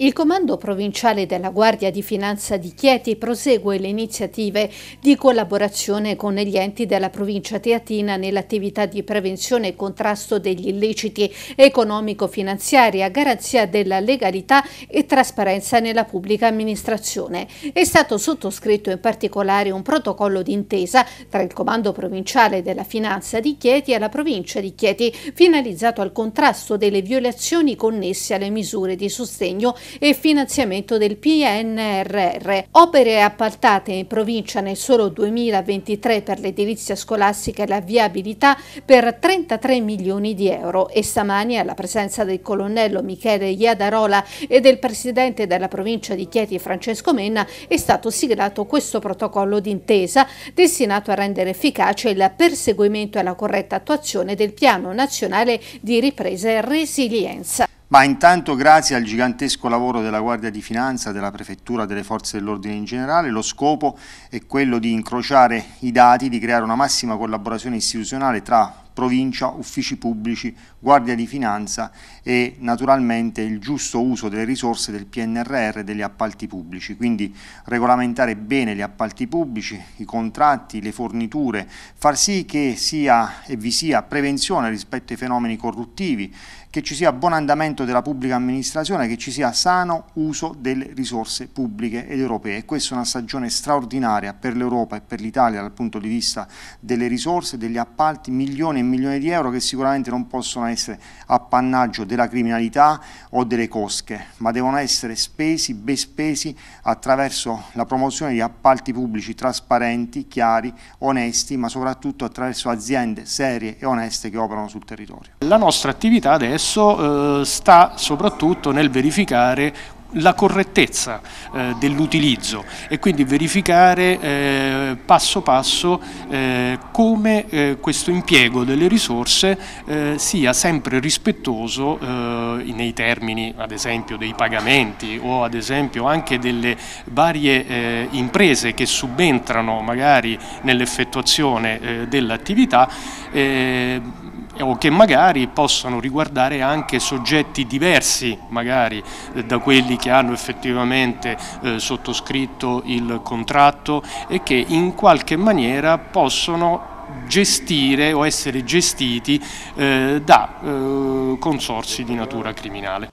Il Comando Provinciale della Guardia di Finanza di Chieti prosegue le iniziative di collaborazione con gli enti della provincia teatina nell'attività di prevenzione e contrasto degli illeciti economico-finanziari a garanzia della legalità e trasparenza nella pubblica amministrazione. È stato sottoscritto in particolare un protocollo d'intesa tra il Comando Provinciale della Finanza di Chieti e la provincia di Chieti finalizzato al contrasto delle violazioni connesse alle misure di sostegno e finanziamento del PNRR. Opere appaltate in provincia nel solo 2023 per l'edilizia scolastica e la viabilità per 33 milioni di euro e stamani alla presenza del colonnello Michele Iadarola e del presidente della provincia di Chieti Francesco Menna è stato siglato questo protocollo d'intesa destinato a rendere efficace il perseguimento e la corretta attuazione del Piano Nazionale di Ripresa e Resilienza. Ma intanto grazie al gigantesco lavoro della Guardia di Finanza, della Prefettura, delle Forze dell'Ordine in generale, lo scopo è quello di incrociare i dati, di creare una massima collaborazione istituzionale tra provincia, uffici pubblici, guardia di finanza e naturalmente il giusto uso delle risorse del PNRR e degli appalti pubblici, quindi regolamentare bene gli appalti pubblici, i contratti, le forniture, far sì che sia e vi sia prevenzione rispetto ai fenomeni corruttivi, che ci sia buon andamento della pubblica amministrazione, che ci sia sano uso delle risorse pubbliche ed europee. Questa è una stagione straordinaria per l'Europa e per l'Italia dal punto di vista delle risorse, degli appalti, milioni e milioni di euro che sicuramente non possono essere appannaggio della criminalità o delle cosche, ma devono essere spesi, ben spesi, attraverso la promozione di appalti pubblici trasparenti, chiari, onesti, ma soprattutto attraverso aziende serie e oneste che operano sul territorio. La nostra attività adesso eh, sta soprattutto nel verificare la correttezza eh, dell'utilizzo e quindi verificare eh, passo passo eh, come eh, questo impiego delle risorse eh, sia sempre rispettoso eh, nei termini ad esempio dei pagamenti o ad esempio anche delle varie imprese che subentrano magari nell'effettuazione dell'attività o che magari possano riguardare anche soggetti diversi magari eh, da quelli che hanno effettivamente eh, sottoscritto il contratto e che in qualche maniera possono gestire o essere gestiti eh, da eh, consorsi di natura criminale.